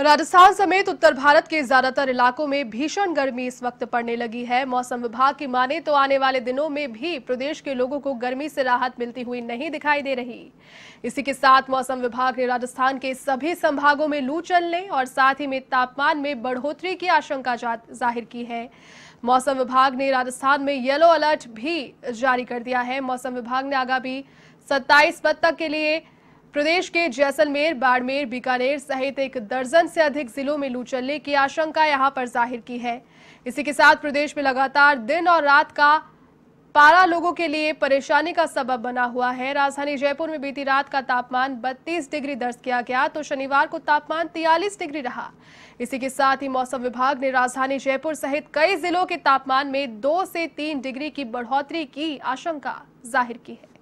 राजस्थान समेत उत्तर भारत के ज्यादातर इलाकों में भीषण गर्मी इस वक्त पड़ने लगी है मौसम विभाग की माने तो आने वाले दिनों में भी प्रदेश के लोगों को गर्मी से राहत मिलती हुई नहीं दिखाई दे रही इसी के साथ मौसम विभाग ने राजस्थान के सभी संभागों में लू चलने और साथ ही में तापमान में बढ़ोतरी की आशंका जाहिर की है मौसम विभाग ने राजस्थान में येलो अलर्ट भी जारी कर दिया है मौसम विभाग ने आगामी सत्ताईस पद तक के लिए प्रदेश के जैसलमेर बाड़मेर बीकानेर सहित एक दर्जन से अधिक जिलों में लू चलने की आशंका यहां पर जाहिर की है इसी के साथ प्रदेश में लगातार दिन और रात का पारा लोगों के लिए परेशानी का सबब बना हुआ है राजधानी जयपुर में बीती रात का तापमान 32 डिग्री दर्ज किया गया तो शनिवार को तापमान 43 डिग्री रहा इसी के साथ ही मौसम विभाग ने राजधानी जयपुर सहित कई जिलों के तापमान में दो से तीन डिग्री की बढ़ोतरी की आशंका जाहिर की है